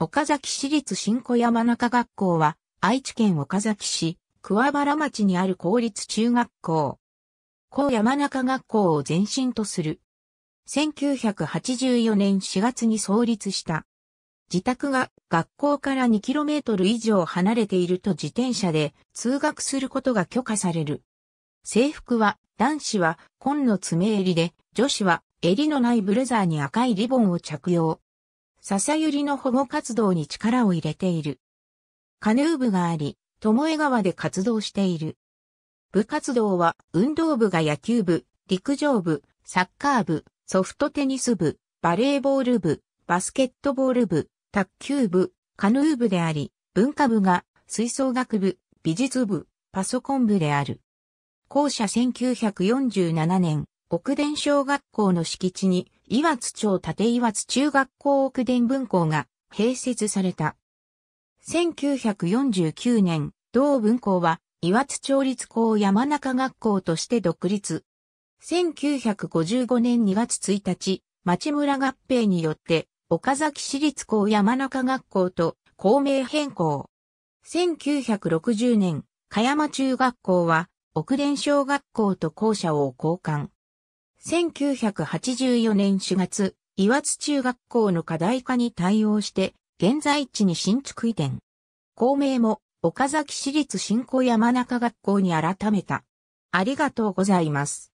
岡崎市立新小山中学校は、愛知県岡崎市、桑原町にある公立中学校。高山中学校を前身とする。1984年4月に創立した。自宅が学校から 2km 以上離れていると自転車で通学することが許可される。制服は男子は紺の爪襟で、女子は襟のないブレザーに赤いリボンを着用。笹百合の保護活動に力を入れている。カヌー部があり、巴川で活動している。部活動は、運動部が野球部、陸上部、サッカー部、ソフトテニス部、バレーボール部、バスケットボール部、卓球部、カヌー部であり、文化部が吹奏楽部、美術部、パソコン部である。校舎1947年、奥伝小学校の敷地に岩津町立岩津中学校奥伝文校が併設された。1949年、同文校は岩津町立校山中学校として独立。1955年2月1日、町村合併によって、岡崎市立校山中学校と校名変更。1960年、香山中学校は、奥伝小学校と校舎を交換。1984年4月、岩津中学校の課題化に対応して、現在地に新築移転。校名も、岡崎市立新小山中学校に改めた。ありがとうございます。